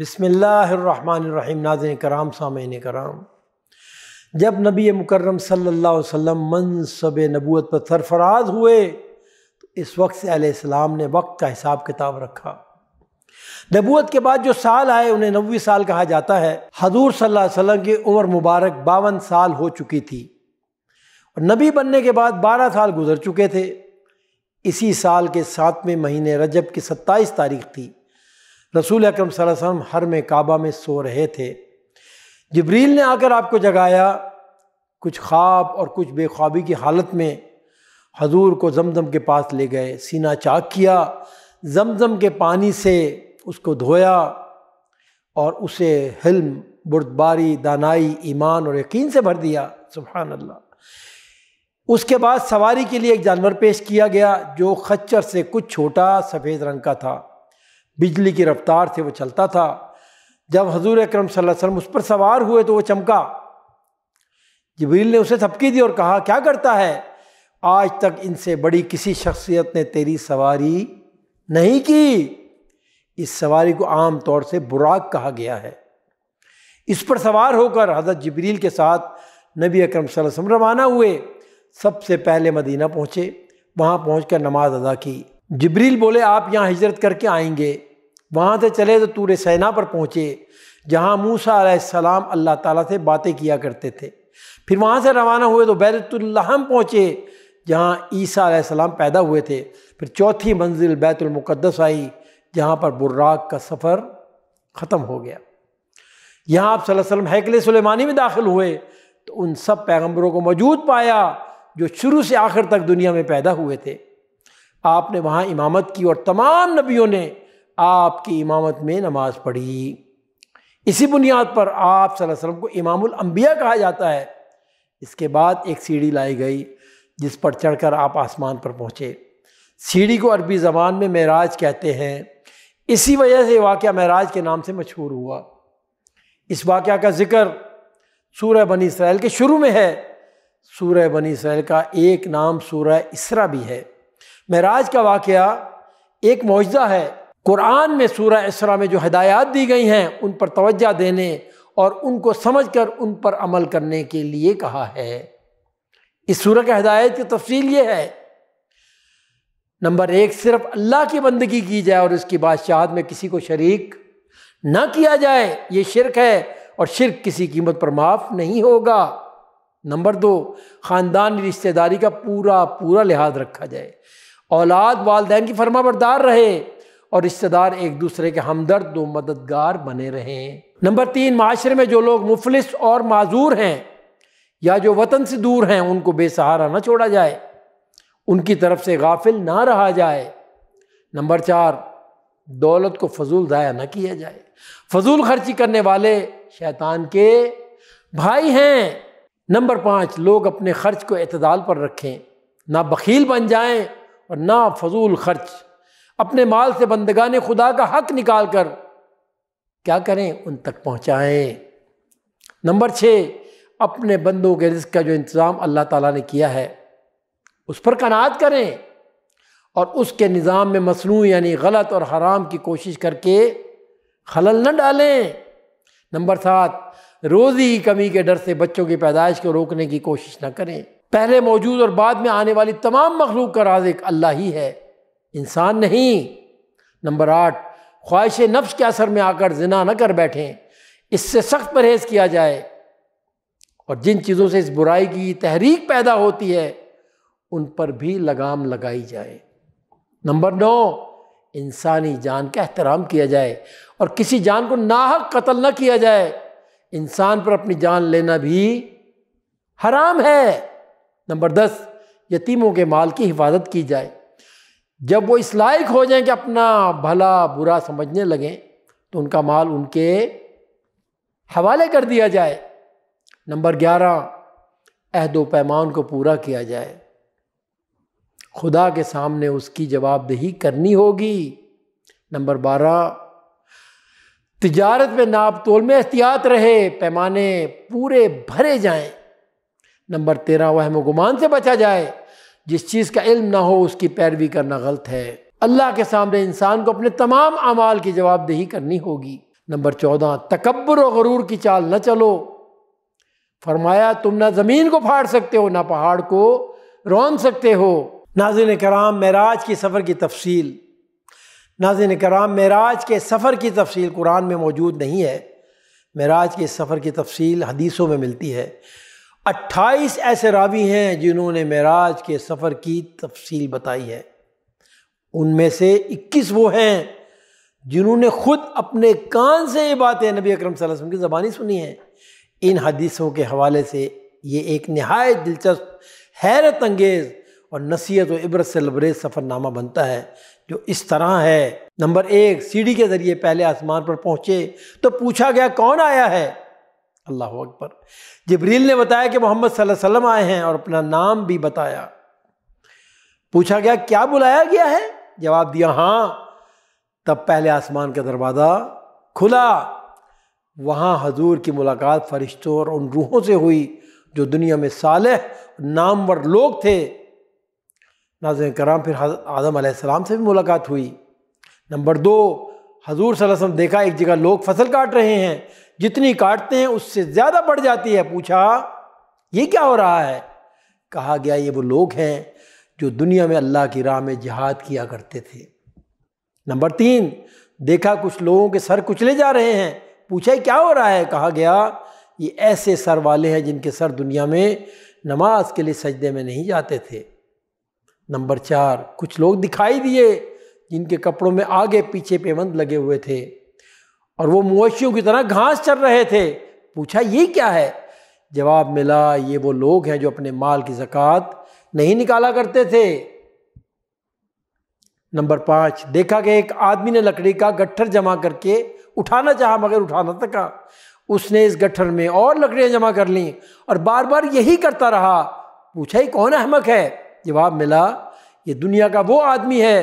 बसमिल्लाम नाजन कराम साम कराम जब नबी मुकर्रम सल्लल्लाहु अलैहि वसल्लम मनसब नबूत पर सरफराज हुए तो इस वक्त से आसलाम ने वक्त का हिसाब किताब रखा नबूत के बाद जो साल आए उन्हें नबी साल कहा जाता है हजूर सल्लल्लाहु अलैहि वसल्लम की उम्र मुबारक बावन साल हो चुकी थी और नबी बनने के बाद बारह साल गुजर चुके थे इसी साल के सातवें महीने रजब की सत्ताईस तारीख थी रसूल अक्रम वसल्लम हर में काबा में सो रहे थे जबरील ने आकर आपको जगाया कुछ ख्वाब और कुछ बेख्वाबी की हालत में हजूर को जमजम के पास ले गए सीना चाक किया जमजम के पानी से उसको धोया और उसे हिल्म बुरदबारी दानाई ईमान और यकीन से भर दिया सुबहान अल्लाह उसके बाद सवारी के लिए एक जानवर पेश किया गया जो खच्चर से कुछ छोटा सफ़ेद रंग का था बिजली की रफ्तार से वो चलता था जब हजूर अक्रम वसल्लम उस पर सवार हुए तो वह चमका जबरील ने उसे थपकी दी और कहा क्या करता है आज तक इनसे बड़ी किसी शख्सियत ने तेरी सवारी नहीं की इस सवारी को आम तौर से बुराक कहा गया है इस पर सवार होकर हजरत जबरील के साथ नबी अकरम वसल्लम रवाना हुए सबसे पहले मदीना पहुँचे वहाँ पहुँच कर नमाज अदा की जबरील बोले आप यहाँ हिजरत करके आएंगे वहाँ से चले तो तूर सैना पर पहुँचे जहाँ मूसा सलाम अल्लाह ताला से बातें किया करते थे फिर वहाँ से रवाना हुए तो बैतुल्लाहम पहुँचे जहाँ ईसा सलाम पैदा हुए थे फिर चौथी मंजिल बैतुलमुक़दस आई जहाँ पर बुर्राक का सफ़र ख़त्म हो गया यहाँ आप वसल्लम हैकल सुलेमानी में दाखिल हुए तो उन सब पैगंबरों को मौजूद पाया जो शुरू से आखिर तक दुनिया में पैदा हुए थे आपने वहाँ इमामत की और तमाम नबियों ने आपकी इमामत में नमाज़ पढ़ी इसी बुनियाद पर आप वसल्लम को इमामुल अम्बिया कहा जाता है इसके बाद एक सीढ़ी लाई गई जिस पर चढ़कर आप आसमान पर पहुँचे सीढ़ी को अरबी ज़बान में महराज कहते हैं इसी वजह से वाक़ महराज के नाम से मशहूर हुआ इस वाक़ का ज़िक्र सूर्य बनी इसराइल के शुरू में है सूर्य बनी इसराइल का एक नाम सूर्य इसरा भी है महराज का वाक़ एक मुआजा है कुरान में सूरह इसरा में जो हदायत दी गई हैं उन पर तवज्जा देने और उनको समझ कर उन पर अमल करने के लिए कहा है इस सूरह के हदायत की तफसील ये है नंबर एक सिर्फ अल्लाह की बंदगी की जाए और उसकी बादशाह में किसी को शरीक ना किया जाए ये शिरक है और शिरक किसी कीमत पर माफ़ नहीं होगा नंबर दो ख़ानदान रिश्तेदारी का पूरा पूरा लिहाज रखा जाए औलाद वालदेन की फर्मा बरदार रहे और रिश्तेदार एक दूसरे के हमदर्द दो मददगार बने रहें नंबर तीन माशरे में जो लोग मुफलिस और माजूर हैं या जो वतन से दूर हैं उनको बेसहारा ना छोड़ा जाए उनकी तरफ से गाफिल ना रहा जाए नंबर चार दौलत को फजूल ज़ाया ना किया जाए फजूल खर्ची करने वाले शैतान के भाई हैं नंबर पाँच लोग अपने खर्च को अतदाल पर रखें ना बखील बन जाएं और ना फजूल खर्च अपने माल से ने खुदा का हक निकाल कर क्या करें उन तक पहुँचाएँ नंबर छः अपने बंदों के रिस्क का जो इंतज़ाम अल्लाह ताला ने किया है उस पर कनात करें और उसके निज़ाम में मसनू यानी गलत और हराम की कोशिश करके खलल न डालें नंबर सात रोज़ी की कमी के डर से बच्चों की पैदाइश को रोकने की कोशिश न करें पहले मौजूद और बाद में आने वाली तमाम मखलूक का राजिक अल्लाह ही है इंसान नहीं नंबर आठ ख्वाहिश नफ्स के असर में आकर जिना न कर बैठें इससे सख्त परहेज किया जाए और जिन चीज़ों से इस बुराई की तहरीक पैदा होती है उन पर भी लगाम लगाई जाए नंबर नौ इंसानी जान का एहतराम किया जाए और किसी जान को नाहक कत्ल न किया जाए इंसान पर अपनी जान लेना भी हराम है नंबर दस यतीमों के माल की हिफाजत की जाए जब वो इस लायक हो जाएं कि अपना भला बुरा समझने लगें तो उनका माल उनके हवाले कर दिया जाए नंबर ग्यारह अहदो पैमान को पूरा किया जाए खुदा के सामने उसकी जवाबदेही करनी होगी नंबर बारह तिजारत में नाप तोल में एहतियात रहे पैमाने पूरे भरे जाएं नंबर तेरह वहम गुमान से बचा जाए जिस चीज़ का इल्म ना हो उसकी पैरवी करना गलत है अल्लाह के सामने इंसान को अपने तमाम अमाल की जवाबदेही करनी होगी नंबर चौदह तकबर और गरूर की चाल न चलो फरमाया तुम ना ज़मीन को फाड़ सकते हो ना पहाड़ को रौन सकते हो नाजिन कराम महराज के सफ़र की तफसील नाजिन कराम महराज के सफ़र की तफसील कुरान में मौजूद नहीं है महराज के सफ़र की तफसील हदीसों में मिलती है अट्ठाईस ऐसे रावी हैं जिन्होंने महराज के सफ़र की तफसील बताई है उनमें से इक्कीस वो हैं जिन्होंने खुद अपने कान से ये बातें नबी अकरम वसल्लम की ज़बानी सुनी हैं इन हदीसों के हवाले से ये एक नहायत दिलचस्प हैरत अंगेज़ और नसीहत व इबरत से लबरेज सफ़रनामा बनता है जो इस तरह है नंबर एक सीढ़ी के ज़रिए पहले आसमान पर पहुँचे तो पूछा गया कौन आया है अल्लाह अकबर जबरील ने बताया कि मोहम्मद वसल्लम आए हैं और अपना नाम भी बताया पूछा गया क्या बुलाया गया है जवाब दिया हाँ तब पहले आसमान का दरवाज़ा खुला वहाँ हजूर की मुलाकात फरिश्तों और उन रूहों से हुई जो दुनिया में सालह नामवर लोग थे नाजन कराम फिर आदम आलाम से भी मुलाकात हुई नंबर दो हजूर सल्लम देखा एक जगह लोग फसल काट रहे हैं जितनी काटते हैं उससे ज़्यादा बढ़ जाती है पूछा ये क्या हो रहा है कहा गया ये वो लोग हैं जो दुनिया में अल्लाह की राह में जिहाद किया करते थे नंबर तीन देखा कुछ लोगों के सर कुचले जा रहे हैं पूछा है क्या हो रहा है कहा गया ये ऐसे सर वाले हैं जिनके सर दुनिया में नमाज के लिए सजदे में नहीं जाते थे नंबर चार कुछ लोग दिखाई दिए जिनके कपड़ों में आगे पीछे पेमंद लगे हुए थे और वो मवेशियों की तरह घास चर रहे थे पूछा ये क्या है जवाब मिला ये वो लोग हैं जो अपने माल की जक़ात नहीं निकाला करते थे नंबर पांच देखा कि एक आदमी ने लकड़ी का गट्ठर जमा करके उठाना चाहा मगर उठा ना सका उसने इस गट्ठर में और लकड़ियां जमा कर ली और बार बार यही करता रहा पूछा ही कौन अहमक है जवाब मिला ये दुनिया का वो आदमी है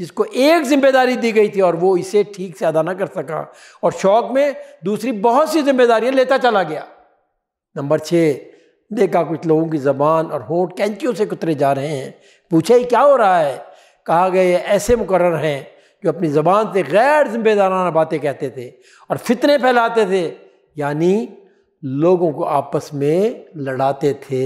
जिसको एक जिम्मेदारी दी गई थी और वो इसे ठीक से अदा ना कर सका और शौक में दूसरी बहुत सी जिम्मेदारियां लेता चला गया नंबर छः देखा कुछ लोगों की ज़बान और होठ कैंचियों से कुतरे जा रहे हैं पूछा ही क्या हो रहा है कहा गए ऐसे मुकर हैं जो अपनी ज़बान से गैर जिम्मेदाराना बातें कहते थे और फितने फैलाते थे यानी लोगों को आपस में लड़ाते थे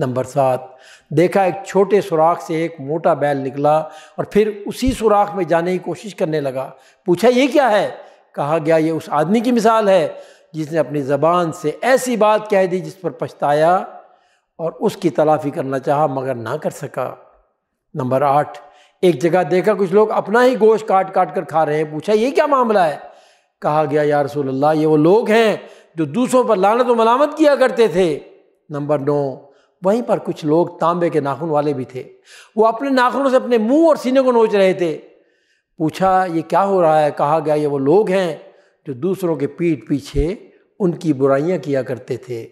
नंबर सात देखा एक छोटे सुराख से एक मोटा बैल निकला और फिर उसी सुराख में जाने की कोशिश करने लगा पूछा ये क्या है कहा गया ये उस आदमी की मिसाल है जिसने अपनी ज़बान से ऐसी बात कह दी जिस पर पछताया और उसकी तलाफी करना चाहा मगर ना कर सका नंबर आठ एक जगह देखा कुछ लोग अपना ही गोश्त काट काट कर खा रहे हैं पूछा ये क्या मामला है कहा गया या रसूल अल्लाह ये वो लोग हैं जो दूसरों पर लानत व मलामत किया करते थे नंबर नौ वहीं पर कुछ लोग तांबे के नाखून वाले भी थे वो अपने नाखूनों से अपने मुंह और सीने को नोच रहे थे पूछा ये क्या हो रहा है कहा गया ये वो लोग हैं जो दूसरों के पीठ पीछे उनकी बुराइयां किया करते थे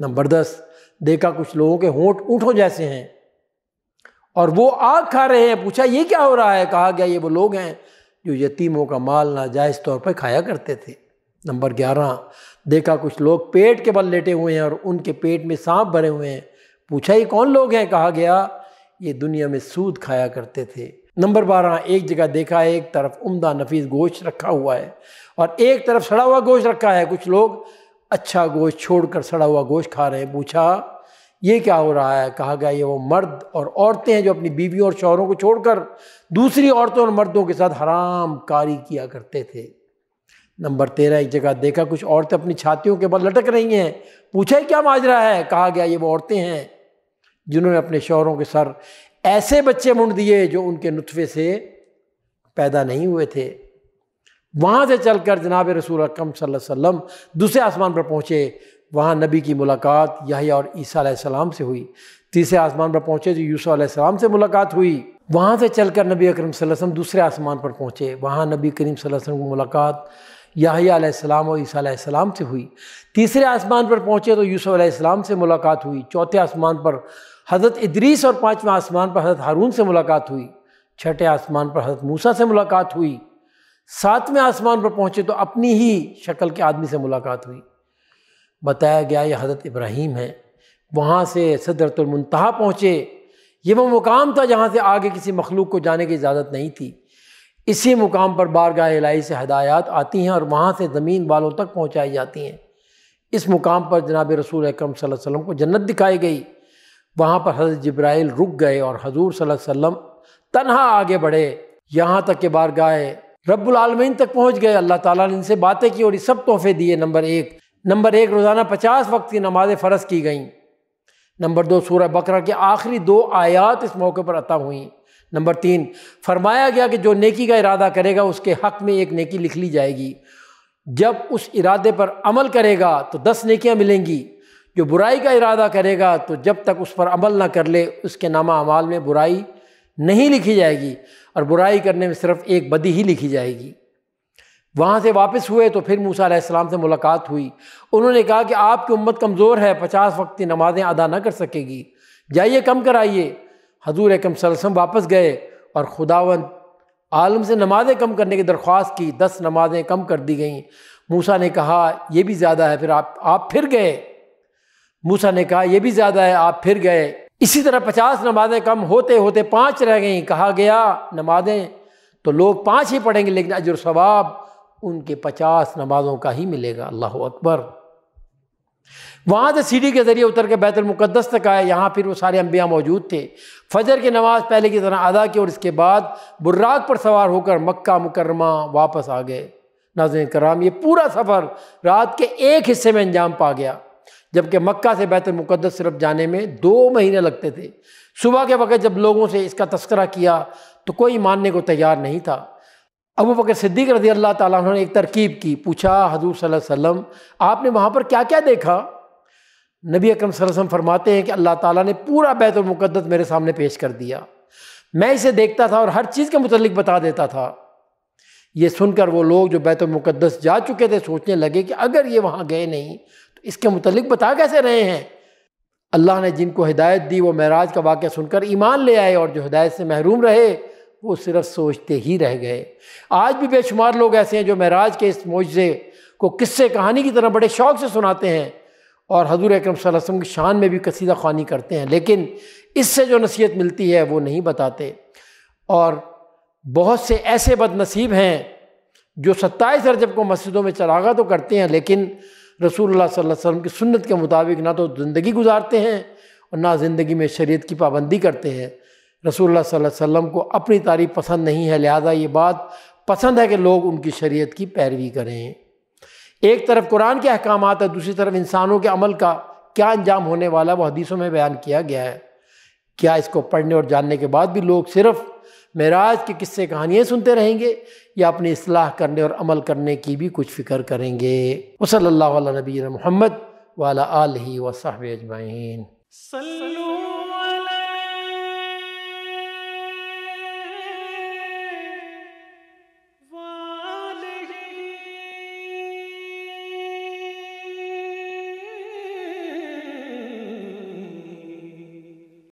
नंबर दस देखा कुछ लोगों के होंठ ऊँटों जैसे हैं और वो आग खा रहे हैं पूछा ये क्या हो रहा है कहा गया ये वो लोग हैं जो यतीमों का माल नाजायज़ तौर पर खाया करते थे नंबर ग्यारह देखा कुछ लोग पेट के बल लेटे हुए हैं और उनके पेट में सांप भरे हुए हैं पूछा ये कौन लोग हैं कहा गया ये दुनिया में सूद खाया करते थे नंबर बारह एक जगह देखा है एक तरफ उम्दा नफीस गोश्त रखा हुआ है और एक तरफ सड़ा हुआ गोश्त रखा है कुछ लोग अच्छा गोश्त छोड़ कर सड़ा हुआ गोश्त खा रहे हैं पूछा ये क्या हो रहा है कहा गया ये वो मर्द और औरतें हैं जो अपनी बीवियों और शौहरों को छोड़कर दूसरी औरतों और मर्दों के साथ हराम कारी किया करते थे नंबर तेरह एक जगह देखा कुछ औरतें अपनी छातियों के बाद लटक रही हैं पूछा क्या माजरा है कहा गया ये वो औरतें हैं जिन्होंने अपने शोहरों के सर ऐसे बच्चे मुंड दिए जो उनके नुतफ़े से पैदा नहीं हुए थे वहाँ से चलकर जनाब रसूल अकम सल्लम दूसरे आसमान पर पहुँचे वहाँ नबी की मुलाकात यही और ईसा सलाम से हुई तीसरे आसमान पर पहुँचे जो यूसा सलाम से मुलाकात हुई वहाँ से चलकर नबी अकरम सल्लम दूसरे आसमान पर पहुँचे वहाँ नबी करीम सल्लम की मुलाकात याहियाम और ईसा से हुई तीसरे आसमान पर पहुँचे तो यूसुफ अलैहिस्सलाम से मुलाकात हुई चौथे आसमान पर हज़रत इदरीस और पाँचवें आसमान पर हज़रत हारून से मुलाकात हुई छठे आसमान पर हज़रत मूसा से मुलाकात हुई सातवें आसमान पर पहुँचे तो अपनी ही शक्ल के आदमी से मुलाकात हुई बताया गया ये हज़रत इब्राहीम है वहाँ से सदरतुलमनतहा पहुँचे ये वो मुकाम था जहाँ से आगे किसी मखलूक को जाने की इजाज़त नहीं थी इसी मुकाम पर बारगाह इलाही से हदायत आती हैं और वहाँ से ज़मीन वालों तक पहुँचाई जाती हैं इस मुकाम पर जनाब रसूल अक्रम वसम को जन्नत दिखाई गई वहाँ पर हजरत जब्राइल रुक गए और हजूर वसम तनहा आगे बढ़े यहाँ तक के बार रब्बुल आलमीन तक पहुँच गए अल्लाह ताला ने इनसे बातें की और ये सब तोहफे दिए नंबर एक नंबर एक रोज़ाना पचास वक्त की नमाज़ें फ़र्ज की गईं नंबर दो सूरह बकरा के आखिरी दो आयात इस मौके पर अता हुई नंबर तीन फरमाया गया कि जो नेकी का इरादा करेगा उसके हक में एक नेकी लिख ली जाएगी जब उस इरादे पर अमल करेगा तो दस नेकियां मिलेंगी जो बुराई का इरादा करेगा तो जब तक उस पर अमल ना कर ले उसके नामा अमाल में बुराई नहीं लिखी जाएगी और बुराई करने में सिर्फ एक बदी ही लिखी जाएगी वहाँ से वापस हुए तो फिर मूसा अलैहिस्सलाम से मुलाकात हुई उन्होंने कहा कि आपकी उम्मत कमज़ोर है पचास वक्त की नमाज़ें अदा ना कर सकेगी जाइए कम कराइए हजूर एकम सलम वापस गए और खुदावन आलम से नमाज़ें कम करने की दरख्वास्त की दस नमाज़ें कम कर दी गईं मूसा ने कहा यह भी ज़्यादा है फिर आप आप फिर गए मूसा ने कहा यह भी ज़्यादा है आप फिर गए इसी तरह पचास नमाज़ें कम होते होते पाँच रह गईं कहा गया नमाज़ें तो लोग पाँच ही पढ़ेंगे लेकिन अजर सवाब उनके पचास नमाज़ों का ही मिलेगा अल्लाह अकबर वहाँ से सीढ़ी के ज़रिए उतर के बैतुलमुक़दस तक आए यहाँ फिर वो सारे अम्बिया मौजूद थे फजर की नमाज़ पहले की तरह अदा की और इसके बाद बुर्राक पर सवार होकर मक्का मुकरमा वापस आ गए नाजन कराम ये पूरा सफ़र रात के एक हिस्से में अंजाम पा गया जबकि मक्का से बैतुलमुक़दस सिर्फ जाने में दो महीने लगते थे सुबह के वक़्त जब लोगों से इसका तस्करा किया तो कोई मानने को तैयार नहीं था अबू बकर सिद्दीक रजी अल्लाह ताला ने एक तरकीब की पूछा हजूर वसल्लम आपने वहाँ पर क्या क्या देखा नबी अकरम वसल्लम फरमाते हैं कि अल्लाह ताला ने पूरा बैतुलमक़दस मेरे सामने पेश कर दिया मैं इसे देखता था और हर चीज़ के मतलब बता देता था ये सुनकर वो लोग जो बैतुलमक़दस जा चुके थे सोचने लगे कि अगर ये वहाँ गए नहीं तो इसके मतलब बता कैसे रहे हैं अल्लाह ने जिनको हिदायत दी वो महराज का वाक़ सुनकर ईमान ले आए और जो हिदायत से महरूम रहे वो सिर्फ सोचते ही रह गए आज भी बेशुमार लोग ऐसे हैं जो महराज के इस मुआजे को किस्से कहानी की तरह बड़े शौक से सुनाते हैं और हजूर अक्रम वसम की शान में भी कसीदा खानी करते हैं लेकिन इससे जो नसीहत मिलती है वो नहीं बताते और बहुत से ऐसे बदनसीब हैं जो सत्ताईस रजब को मस्जिदों में चरागा तो करते हैं लेकिन रसूल वसम की सुन्नत के मुताबिक ना तो ज़िंदगी गुजारते हैं और ना ज़िंदगी में शरीयत की पाबंदी करते हैं रसूल वसम को अपनी तारीफ पसंद नहीं है लिहाजा ये बात पसंद है कि लोग उनकी शरीयत की पैरवी करें एक तरफ कुरान के अहकाम है दूसरी तरफ इंसानों के अमल का क्या अंजाम होने वाला वो हदीसों में बयान किया गया है क्या इसको पढ़ने और जानने के बाद भी लोग सिर्फ महराज के किस्से कहानियाँ सुनते रहेंगे या अपनी असलाह करने और अमल करने की भी कुछ फ़िक्र करेंगे वसल नबी महमद वाला आल वसाहब अजमाइन